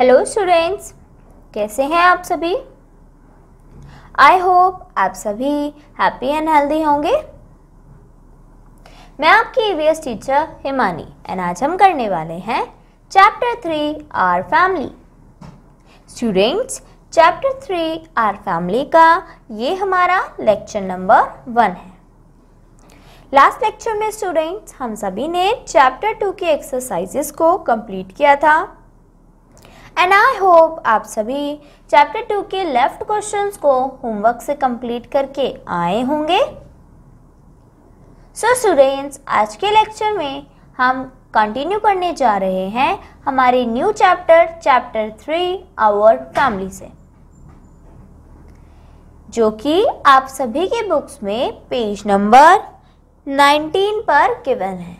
Hello students कैसे हैं आप सभी आई होप आप सभी हैप्पी एंड हेल्दी होंगे मैं आपकी ईवीएस टीचर हिमानी एंड आज हम करने वाले हैं chapter three our family students chapter three our family का ये हमारा लेक्चर नंबर वन है लास्ट लेक्चर में स्टूडेंट्स हम सभी ने चैप्टर टू की एक्सरसाइजेस को कंप्लीट किया था एंड आई होप आप सभी चैप्टर टू के लेफ्ट क्वेश्चंस को होमवर्क से कंप्लीट करके आए होंगे सो so, स्टूडेंट्स आज के लेक्चर में हम कंटिन्यू करने जा रहे हैं हमारे new chapter chapter three our family से जो कि आप सभी के बुक्स में पेज नंबर 19 पर गिवन है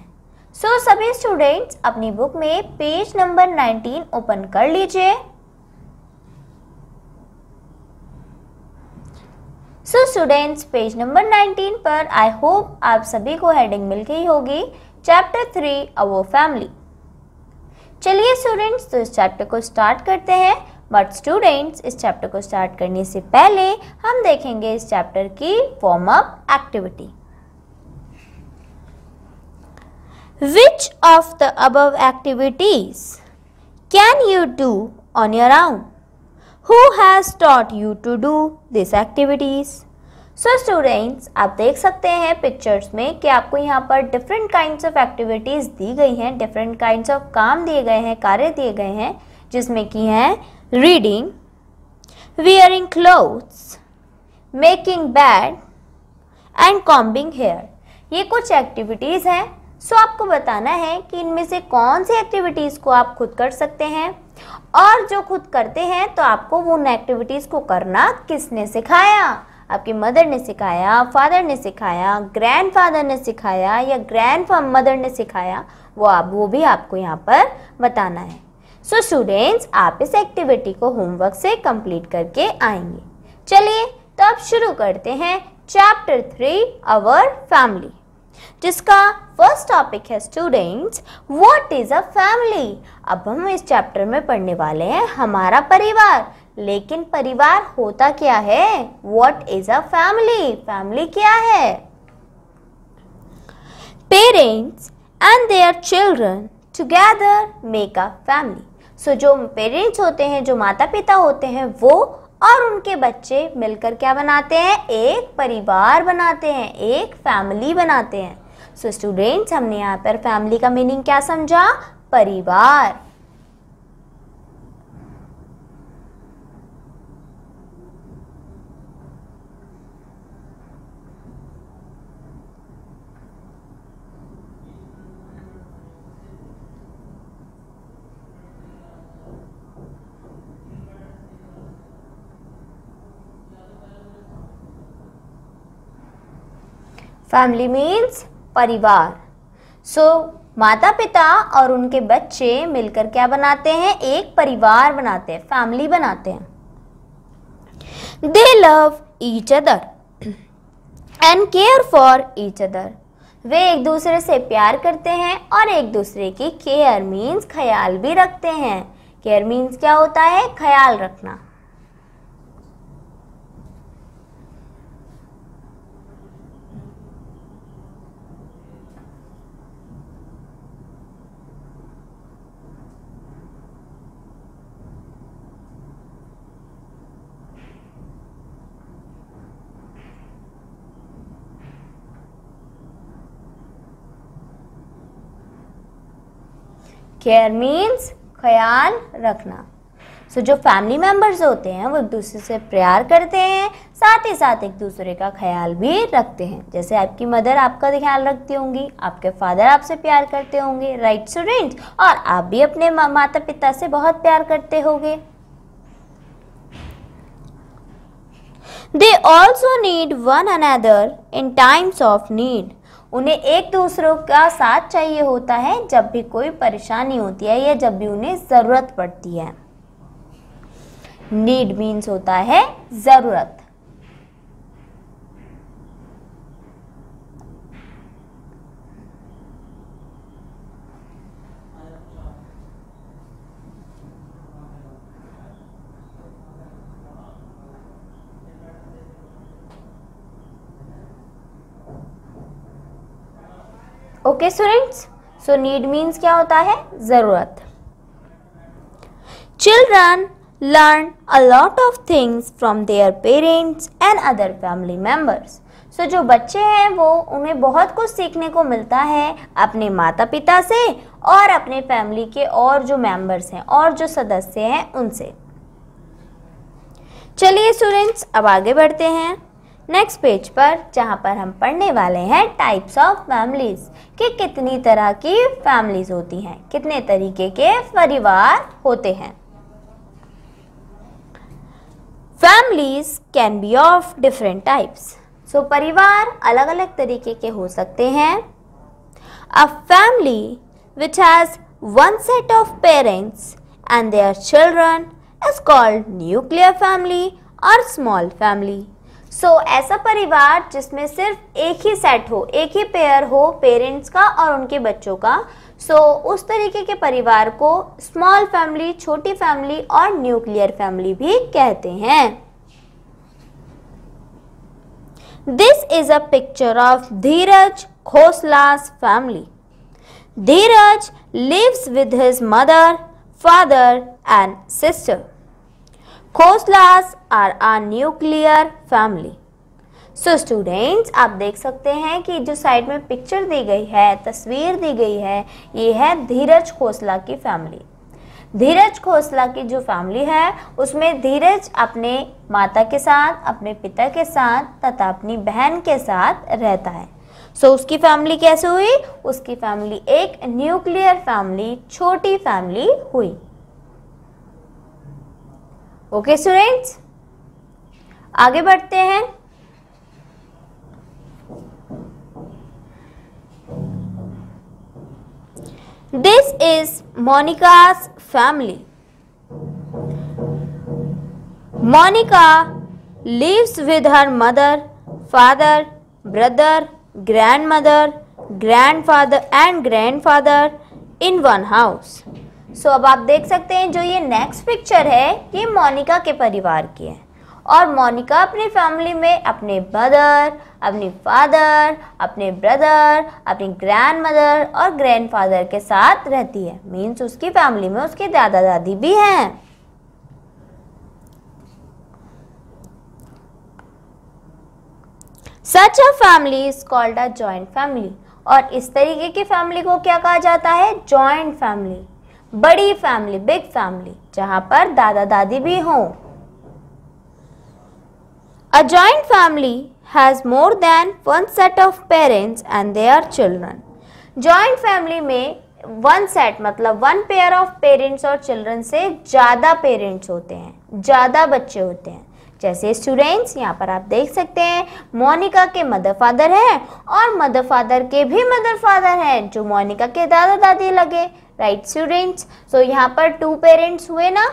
सो so, सभी स्टूडेंट्स अपनी बुक में पेज नंबर 19 ओपन कर लीजिए सो स्टूडेंट्स पेज नंबर 19 पर आई होप आप सभी को हेडिंग मिल गई होगी चैप्टर थ्री अवर फैमिली चलिए स्टूडेंट्स तो इस चैप्टर को स्टार्ट करते हैं बट स्टूडेंट्स इस चैप्टर को स्टार्ट करने से पहले हम देखेंगे इस चैप्टर की warm up activity Which of the above activities can you do on your own? Who has taught you to do these activities? So so students आप देख सकते हैं पिक्चर्स में कि आपको यहाँ पर डिफरेंट काइंड ऑफ एक्टिविटीज़ दी गई हैं डिफरेंट काइंड ऑफ काम दिए गए हैं कार्य दिए गए हैं जिसमें कि हैं reading wearing clothes making bed and combing hair ये कुछ एक्टिविटीज़ हैं सो आपको बताना है कि इनमें से कौन सी एक्टिविटीज़ को आप खुद कर सकते हैं और जो खुद करते हैं तो आपको वो उन एक्टिविटीज़ को करना किसने सिखाया आपके मदर ने सिखाया फादर ने सिखाया ग्रैंडफादर ने सिखाया या ग्रैंड मदर ने सिखाया वो आप वो भी आपको यहाँ पर बताना है सो so, स्टूडेंट्स आप इस एक्टिविटी को होमवर्क से कंप्लीट करके आएंगे चलिए तो अब शुरू करते हैं चैप्टर थ्री अवर फैमिली जिसका फर्स्ट टॉपिक है students what is a family अब हम इस चैप्टर में पढ़ने वाले हैं हमारा परिवार लेकिन परिवार होता क्या है what is a family family क्या है parents and their children together make a family so जो पेरेंट्स होते हैं जो माता पिता होते हैं वो और उनके बच्चे मिलकर क्या बनाते हैं एक परिवार बनाते हैं एक फैमिली बनाते हैं सो so, स्टूडेंट्स हमने यहाँ पर फैमिली का मीनिंग क्या समझा परिवार फैमिली मीन्स परिवार सो so, माता पिता और उनके बच्चे मिलकर क्या बनाते हैं एक परिवार बनाते हैं फैमिली बनाते हैं they love each other and care for each other वे एक दूसरे से प्यार करते हैं और एक दूसरे की केयर मीन्स ख्याल भी रखते हैं केयर मीन्स क्या होता है ख्याल रखना केयर मीन्स ख्याल रखना सो so, जो फैमिली मेम्बर्स होते हैं वो एक दूसरे से प्यार करते हैं साथ ही साथ एक दूसरे का ख्याल भी रखते हैं जैसे आपकी मदर आपका ख्याल रखती होंगी आपके फादर आपसे प्यार करते होंगे राइट स्टूडेंट और आप भी अपने मा, माता पिता से बहुत प्यार करते होंगे they also need one another in times of need उन्हें एक दूसरों का साथ चाहिए होता है जब भी कोई परेशानी होती है या जब भी उन्हें ज़रूरत पड़ती है नीड मीन्स होता है ज़रूरत okay students so need means क्या होता है ज़रूरत children learn a lot of things from from parents and other family family so जो बच्चे हैं वो उन्हें बहुत कुछ सीखने को मिलता है अपने माता पिता से और अपने फैमिली के और जो मेंबर्स हैं और जो सदस्य हैं उनसे चलिए स्टूडेंट्स अब आगे बढ़ते हैं नेक्स्ट पेज पर जहाँ पर हम पढ़ने वाले हैं टाइप्स ऑफ फैमिलीज कि कितनी तरह की फैमिलीज होती हैं कितने तरीके के परिवार होते हैं families can be of different types so परिवार अलग अलग तरीके के हो सकते हैं a family which has one set of parents and their children is called nuclear family और स्मॉल फैमिली सो so, ऐसा परिवार जिसमें सिर्फ एक ही सेट हो एक ही पेयर हो पेरेंट्स का और उनके बच्चों का सो so, उस तरीके के परिवार को स्मॉल फैमिली छोटी फैमिली और न्यूक्लियर फैमिली भी कहते हैं this is a picture of Dheeraj Khosla's family Dheeraj lives with his mother father and sister Khoslas are are nuclear family so students आप देख सकते हैं कि जो साइड में पिक्चर दी गई है तस्वीर दी गई है ये है धीरज खोसला की फैमिली धीरज खोसला की जो फैमिली है उसमें धीरज अपने माता के साथ अपने पिता के साथ तथा अपनी बहन के साथ रहता है सो so, उसकी फैमिली कैसे हुई उसकी फैमिली एक न्यूक्लियर फैमिली छोटी फैमिली हुई ओके स्टूडेंट्स आगे बढ़ते हैं this is Monica's family Monica lives with her mother father brother grandmother grandfather and grandfather in one house so अब आप देख सकते हैं जो ये नेक्स्ट पिक्चर है ये मोनिका के परिवार की है और मोनिका अपनी फैमिली में अपने मदर अपने फादर अपने ब्रदर अपनी ग्रैंड मदर और ग्रैंडफादर के साथ रहती है मीन्स उसकी फैमिली में उसके दादा दादी भी हैं such a family is called a joint family और इस तरीके की फैमिली को क्या कहा जाता है ज्वाइंट फैमिली बड़ी फैमिली बिग फैमिली जहां पर दादा दादी भी हों a joint family has more than one set of parents and they are children joint family में वन सेट मतलब वन पेयर ऑफ पेरेंट्स और चिल्ड्रन से ज़्यादा पेरेंट्स होते हैं ज़्यादा बच्चे होते हैं जैसे स्टूडेंट्स यहाँ पर आप देख सकते हैं मोनिका के मदर फादर हैं और मदर फादर के भी मदर फादर हैं जो मोनिका के दादा दादी लगे राइट स्टूडेंट्स सो यहाँ पर टू पेरेंट्स हुए ना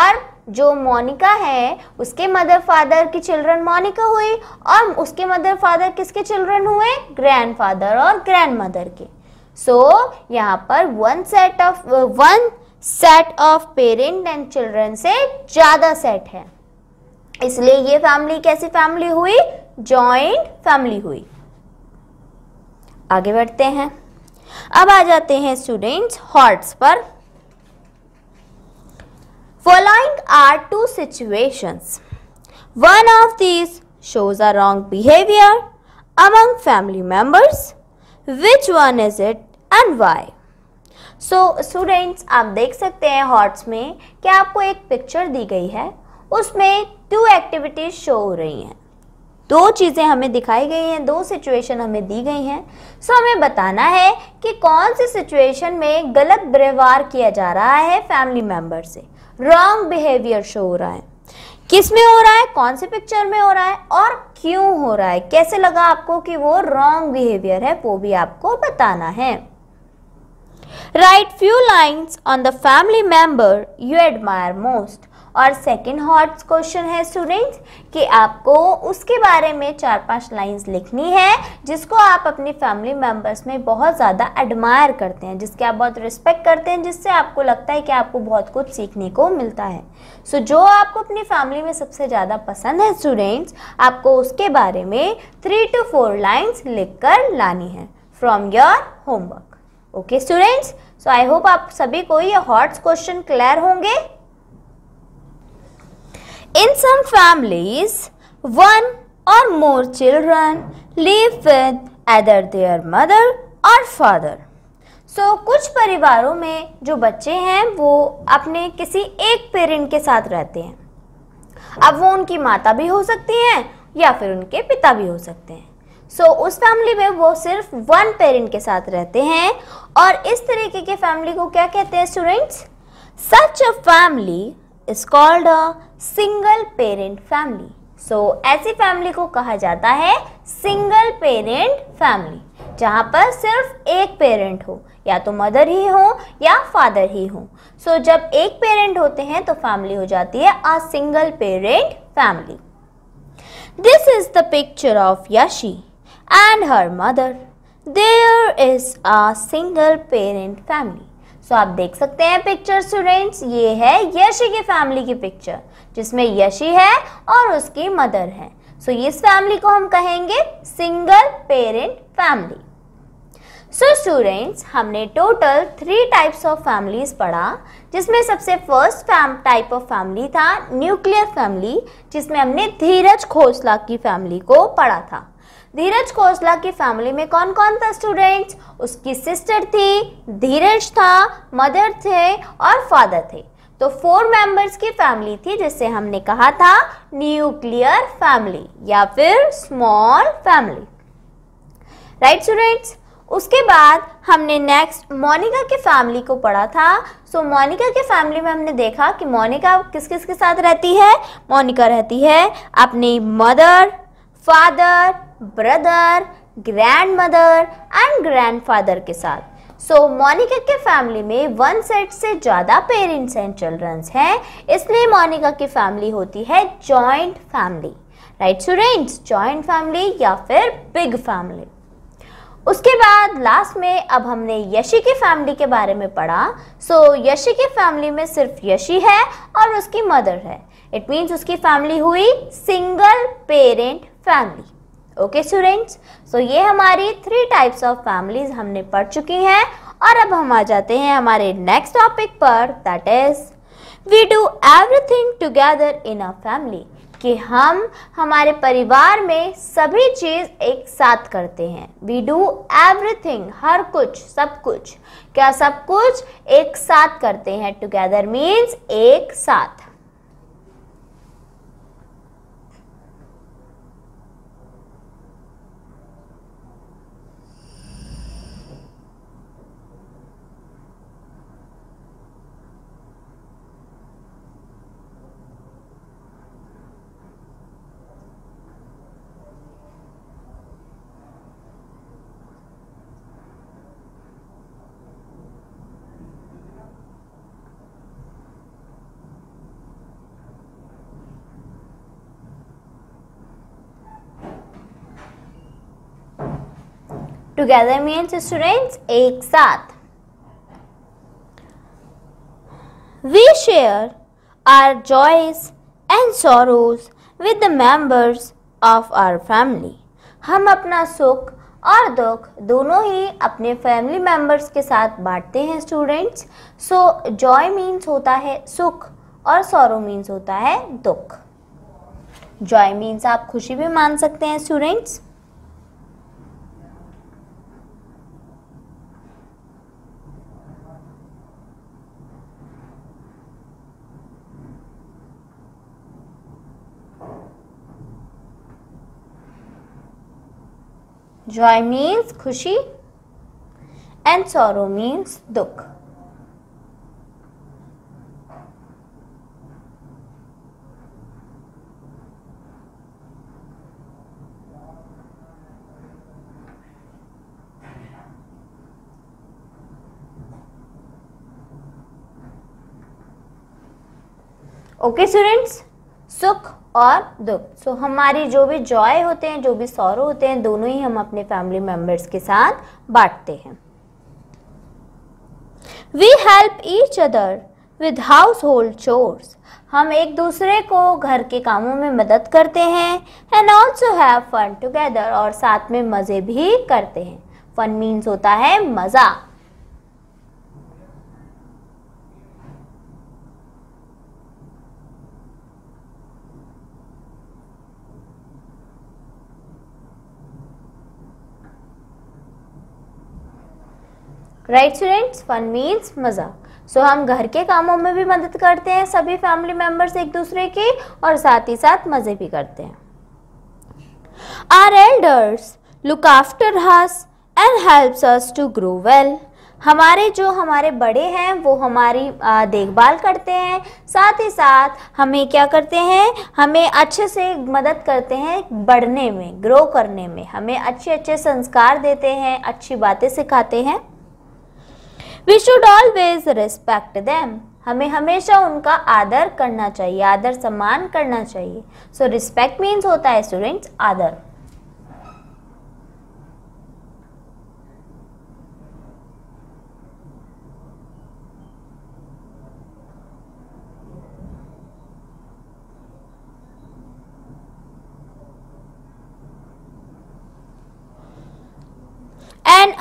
और जो मोनिका है उसके मदर फादर की चिल्ड्रन मोनिका हुई और उसके मदर फादर किसके चिल्ड्रन हुए ग्रैंडफादर और ग्रैंड मदर के सो so, यहाँ पर one set of one set of parent and children से ज़्यादा सेट है इसलिए ये फैमिली कैसी फैमिली हुई जॉइंट फैमिली हुई आगे बढ़ते हैं अब आ जाते हैं स्टूडेंट्स हॉर्ट्स पर following are to situations one of these shows are wrong behaviour among family members which one is it and Y so students आप देख सकते हैं हॉट्स में क्या आपको एक पिक्चर दी गई है उसमें टू एक्टिविटीज शो हो रही हैं दो चीज़ें हमें दिखाई गई हैं दो सिचुएशन हमें दी गई हैं सो हमें बताना है कि कौन सी सिचुएशन में गलत व्यवहार किया जा रहा है फैमिली मेंबर से रॉन्ग बिहेवियर शो हो रहा है किस में हो रहा है कौन से पिक्चर में हो रहा है और क्यों हो रहा है कैसे लगा आपको कि वो रॉन्ग बिहेवियर है वो भी आपको बताना है write few lines on the family member you admire most और सेकेंड हॉट क्वेश्चन है स्टूडेंट्स कि आपको उसके बारे में चार पांच लाइंस लिखनी है जिसको आप अपने फैमिली मेम्बर्स में बहुत ज़्यादा एडमायर करते हैं जिसके आप बहुत रिस्पेक्ट करते हैं जिससे आपको लगता है कि आपको बहुत कुछ सीखने को मिलता है सो so, जो आपको अपनी फैमिली में सबसे ज़्यादा पसंद है स्टूडेंट्स आपको उसके बारे में थ्री टू फोर लाइन्स लिख कर लानी है from your homework okay students so I hope आप सभी को ये हॉट्स क्वेश्चन क्लियर होंगे In some families, one or more children live with either their mother or father. so, कुछ परिवारों में जो बच्चे हैं वो अपने किसी एक पेरेंट के साथ रहते हैं अब वो उनकी माता भी हो सकती हैं या फिर उनके पिता भी हो सकते हैं सो so, उस फैमिली में वो सिर्फ वन पेरेंट के साथ रहते हैं और इस तरीके के फैमिली को क्या कहते हैं students such a family is called a single parent family so ऐसी फैमिली को कहा जाता है सिंगल पेरेंट फैमिली जहाँ पर सिर्फ एक पेरेंट हो या तो मदर ही हो या फादर ही हो सो so, जब एक पेरेंट होते हैं तो फैमिली हो जाती है a single parent family this is the picture of Yashi and her mother there is a single parent family so आप देख सकते हैं पिक्चर स्टूडेंट्स ये है यशी की फैमिली की पिक्चर जिसमें यशी है और उसकी मदर है सो so, इस फैमिली को हम कहेंगे single parent family so so students हमने total three types of families पढ़ा जिसमें सबसे फर्स्ट टाइप ऑफ फैमिली था न्यूक्लियर फैमिली जिसमें हमने धीरज खोसला की फैमिली को पढ़ा था धीरज कोसला की फैमिली में कौन कौन था स्टूडेंट्स उसकी सिस्टर थी धीरज था मदर थे और फादर थे तो फोर मेंबर्स की फैमिली थी जिसे हमने कहा था न्यूक्लियर फैमिली या फिर स्मॉल फैमिली राइट स्टूडेंट्स उसके बाद हमने नेक्स्ट मोनिका के फैमिली को पढ़ा था सो so, मोनिका के फैमिली में हमने देखा कि मोनिका किस किस के साथ रहती है मोनिका रहती है अपनी mother father brother grandmother and grandfather के साथ सो so, मोनिका के फैमिली में वन सेट से ज़्यादा पेरेंट्स एंड चिल्ड्रंस हैं इसलिए मोनिका की फैमिली होती है joint family right students joint family या फिर बिग फैमिली उसके बाद लास्ट में अब हमने यशी की फैमिली के बारे में पढ़ा सो so, यशी की फैमिली में सिर्फ यशी है और उसकी मदर है इट मीन्स उसकी फैमिली हुई single parent family okay students so ये हमारी थ्री टाइप्स ऑफ फैमिलीज हमने पढ़ चुकी हैं और अब हम आ जाते हैं हमारे नेक्स्ट टॉपिक पर that is we do everything together in a family कि हम हमारे परिवार में सभी चीज़ एक साथ करते हैं वी डू एवरीथिंग हर कुछ सब कुछ क्या सब कुछ एक साथ करते हैं टुगेदर मीन्स एक साथ टुगेदर मीन्स स्टूडेंट्स एक साथ we share our joys and sorrows with the members of our family हम अपना सुख और दुख दोनों ही अपने फैमिली मेम्बर्स के साथ बांटते हैं स्टूडेंट्स सो जॉय मीन्स होता है सुख और सोरो मीन्स होता है दुख जॉय मीन्स आप खुशी भी मान सकते हैं students Joy means khushi and sorrow means dukh. Okay students, Sukh और दुख सो so, हमारी जो भी जॉय होते हैं जो भी सौरव होते हैं दोनों ही हम अपने फैमिली मेंबर्स के साथ बांटते हैं we help each other with household chores हम एक दूसरे को घर के कामों में मदद करते हैं and also have fun together और साथ में मज़े भी करते हैं फन मीन्स होता है मज़ा राइट स्टूडेंट्स फन मीन्स मज़ा सो हम घर के कामों में भी मदद करते हैं सभी फैमिली मेम्बर्स एक दूसरे के और साथ ही साथ मज़े भी करते हैं our elders look after us and helps us to grow well हमारे जो हमारे बड़े हैं वो हमारी देखभाल करते हैं साथ ही साथ हमें क्या करते हैं हमें अच्छे से मदद करते हैं बढ़ने में ग्रो करने में हमें अच्छे अच्छे संस्कार देते हैं अच्छी बातें सिखाते हैं we should always respect them हमें हमेशा उनका आदर करना चाहिए आदर सम्मान करना चाहिए सो रिस्पेक्ट मीन्स होता है स्टूडेंट्स आदर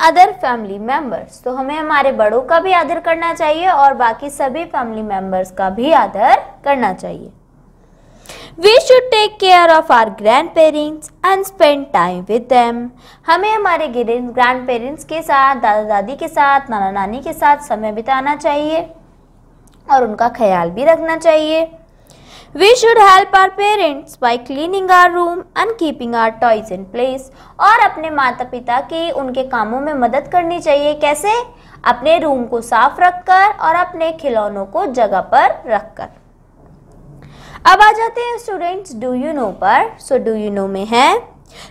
अदर फैमिली मेंबर्स तो हमें हमारे बड़ों का भी आदर करना चाहिए और बाकी सभी फैमिली मेंबर्स का भी आदर करना चाहिए we should take care of our grand parents and spend time with them हमें हमारे ग्रैंड पेरेंट्स के साथ दादा दादी के साथ नाना नानी के साथ समय बिताना चाहिए और उनका ख्याल भी रखना चाहिए We should help our parents by cleaning our room and keeping our toys in place. और अपने माता पिता की उनके कामों में मदद करनी चाहिए कैसे अपने रूम को साफ रखकर और अपने खिलौनों को जगह पर रखकर अब आ जाते हैं स्टूडेंट्स डू यू नो पर सो डू यू नो में है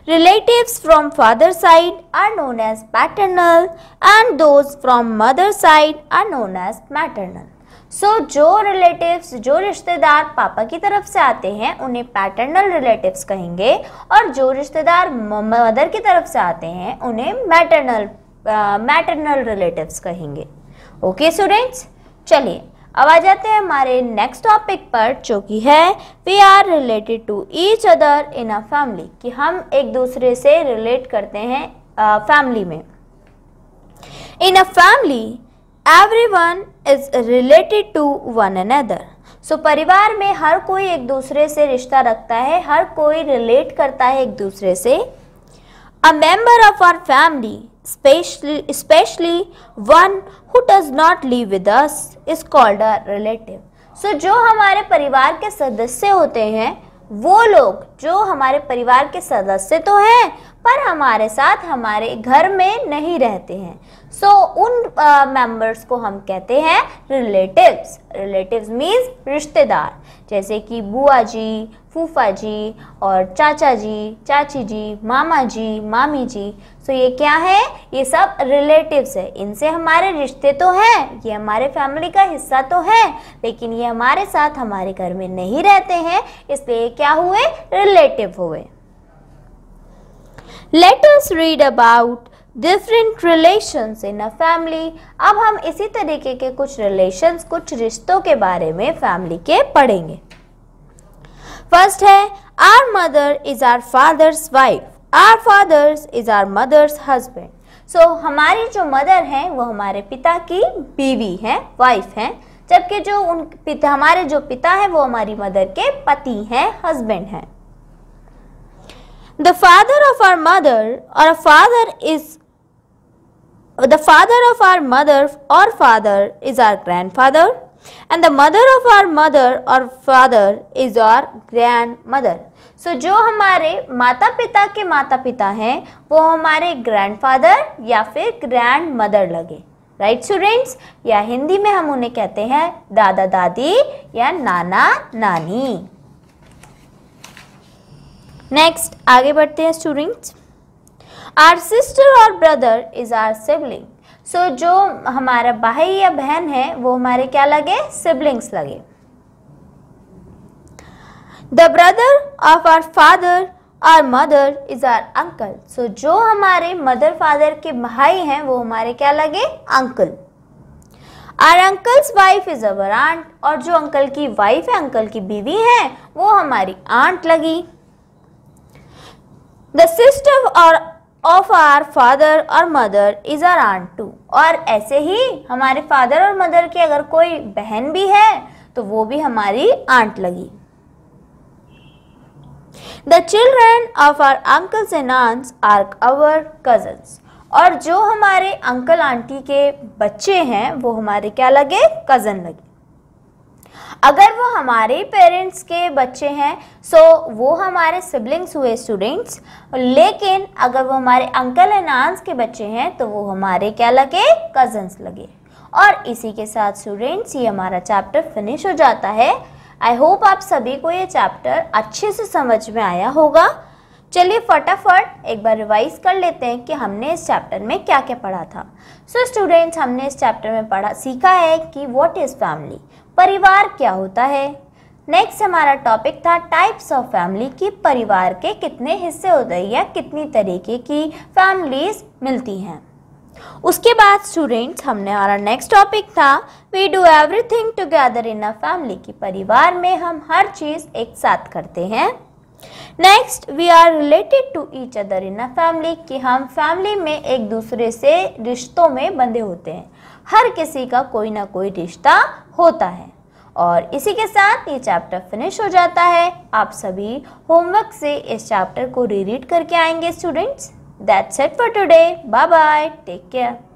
relative from father side are known as paternal and those from mother side are known as maternal so so, जो रिलेटिव्स जो रिश्तेदार पापा की तरफ से आते हैं उन्हें पैटर्नल रिलेटिव्स कहेंगे और जो रिश्तेदार मदर की तरफ से आते हैं उन्हें मैटरनल मैटरनल रिलेटिव्स कहेंगे ओके स्टूडेंट्स चलिए अब आ जाते हैं हमारे नेक्स्ट टॉपिक पर जो कि है we are related to each other in a family कि हम एक दूसरे से रिलेट करते हैं फैमिली में in a family everyone is related to one another so परिवार में हर कोई एक दूसरे से रिश्ता रखता है हर कोई रिलेट करता है एक दूसरे से a member of our family specially specially one who does not live with us is called a relative so जो हमारे परिवार के सदस्य होते हैं वो लोग जो हमारे परिवार के सदस्य तो हैं पर हमारे साथ हमारे घर में नहीं रहते हैं सो so, उन मेंबर्स uh, को हम कहते हैं रिलेटिव्स रिलेटिव्स मीन्स रिश्तेदार जैसे कि बुआ जी फूफा जी और चाचा जी चाची जी मामा जी मामी जी सो so, ये क्या है ये सब रिलेटिव्स है इनसे हमारे रिश्ते तो हैं ये हमारे फैमिली का हिस्सा तो है लेकिन ये हमारे साथ हमारे घर में नहीं रहते हैं इसलिए क्या हुए रिलेटिव हुए let us read about different relations in a family अब हम इसी तरीके के कुछ रिलेशंस कुछ रिश्तों के बारे में फैमिली के पढ़ेंगे फर्स्ट है our mother is our father's wife our father is our mother's husband so हमारी जो मदर हैं वो हमारे पिता की बीवी हैं वाइफ हैं जबकि जो उन पिता हमारे जो पिता हैं वो हमारी मदर के पति हैं हस्बैंड हैं the father of our mother और father is the father of our mother or father is our grandfather and the mother of our mother or father is our grandmother. so, jo hamare mata pita ke mata pita hain wo hamare grandfather ya fir grandmother lage लगे right students या हिंदी में हम उन्हें कहते हैं दादा दादी या नाना नानी नेक्स्ट आगे बढ़ते हैं स्टूडेंट्स आर सिस्टर और brother is our sibling so जो हमारा भाई या बहन है वो हमारे क्या लगे सिबलिंग्स लगे the brother of our father or mother is our uncle so जो हमारे मदर फादर के भाई हैं वो हमारे क्या लगे uncle our uncle's wife is our aunt और जो अंकल की वाइफ है अंकल की बीवी है वो हमारी आंट लगी द सिस्टर और ऑफ आर फादर और mother is our aunt too और ऐसे ही हमारे फादर और मदर की अगर कोई बहन भी है तो वो भी हमारी आंट लगी the children of our uncles and aunts are our cousins और जो हमारे अंकल आंटी के बच्चे हैं वो हमारे क्या लगे कज़न लगे अगर वो हमारे पेरेंट्स के बच्चे हैं सो so वो हमारे सिबलिंग्स हुए स्टूडेंट्स लेकिन अगर वो हमारे अंकल एंड आंस के बच्चे हैं तो वो हमारे क्या लगे कजन्स लगे और इसी के साथ स्टूडेंट्स ये हमारा चैप्टर फिनिश हो जाता है आई होप आप सभी को ये चैप्टर अच्छे से समझ में आया होगा चलिए फटाफट एक बार रिवाइज कर लेते हैं कि हमने इस चैप्टर में क्या क्या पढ़ा था सो so स्टूडेंट्स हमने इस चैप्टर में पढ़ा सीखा है कि व्हाट इज़ फैमिली परिवार क्या होता है नेक्स्ट हमारा टॉपिक था टाइप्स ऑफ फैमिली की परिवार के कितने हिस्से होते हैं या कितनी तरीके की फैमिलीज मिलती हैं उसके बाद स्टूडेंट्स हमने हमारा नेक्स्ट टॉपिक था we do everything together in a family की परिवार में हम हर चीज़ एक साथ करते हैं next we are related to each other in a family कि हम फैमिली में एक दूसरे से रिश्तों में बंधे होते हैं हर किसी का कोई ना कोई रिश्ता होता है और इसी के साथ ये चैप्टर फिनिश हो जाता है आप सभी होमवर्क से इस चैप्टर को रीरीड करके आएंगे students that's it for today bye bye take care